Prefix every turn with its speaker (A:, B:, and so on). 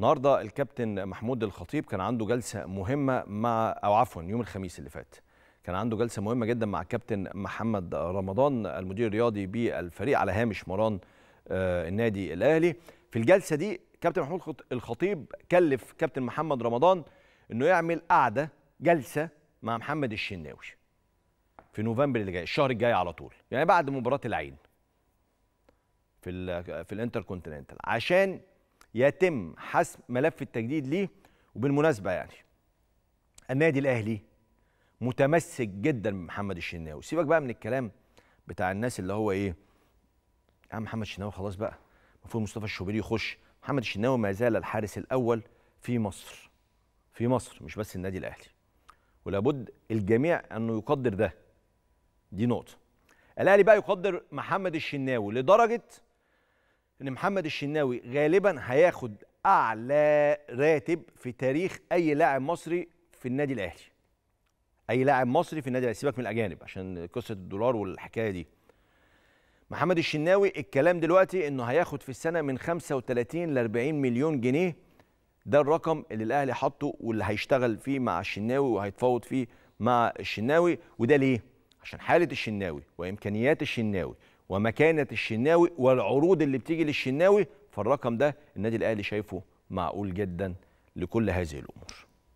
A: النهارده الكابتن محمود الخطيب كان عنده جلسه مهمه مع او عفوا يوم الخميس اللي فات كان عنده جلسه مهمه جدا مع الكابتن محمد رمضان المدير الرياضي بالفريق على هامش مران آه، النادي الاهلي في الجلسه دي كابتن محمود الخطيب كلف كابتن محمد رمضان انه يعمل قعده جلسه مع محمد الشناوي في نوفمبر اللي جاي الشهر الجاي على طول يعني بعد مباراه العين في الـ في الانتركونتيننتال عشان يتم حسم ملف التجديد ليه وبالمناسبه يعني النادي الاهلي متمسك جدا بمحمد الشناوي سيبك بقى من الكلام بتاع الناس اللي هو ايه يا عم محمد الشناوي خلاص بقى المفروض مصطفى الشوبيري يخش محمد الشناوي ما زال الحارس الاول في مصر في مصر مش بس النادي الاهلي ولابد الجميع انه يقدر ده دي نقطه الاهلي بقى يقدر محمد الشناوي لدرجه ان محمد الشناوي غالبا هياخد اعلى راتب في تاريخ اي لاعب مصري في النادي الاهلي اي لاعب مصري في النادي الاهلي سيبك من الاجانب عشان قصه الدولار والحكايه دي محمد الشناوي الكلام دلوقتي انه هياخد في السنه من 35 ل 40 مليون جنيه ده الرقم اللي الاهلي حاطه واللي هيشتغل فيه مع الشناوي وهيتفاوض فيه مع الشناوي وده ليه عشان حاله الشناوي وامكانيات الشناوي ومكانه الشناوي والعروض اللي بتيجي للشناوي فالرقم ده النادي الاهلي شايفه معقول جدا لكل هذه الامور